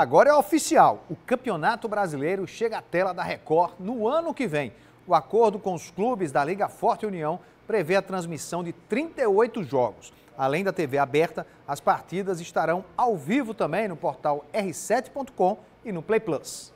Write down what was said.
Agora é oficial, o Campeonato Brasileiro chega à tela da Record no ano que vem. O acordo com os clubes da Liga Forte União prevê a transmissão de 38 jogos. Além da TV aberta, as partidas estarão ao vivo também no portal r7.com e no Play Plus.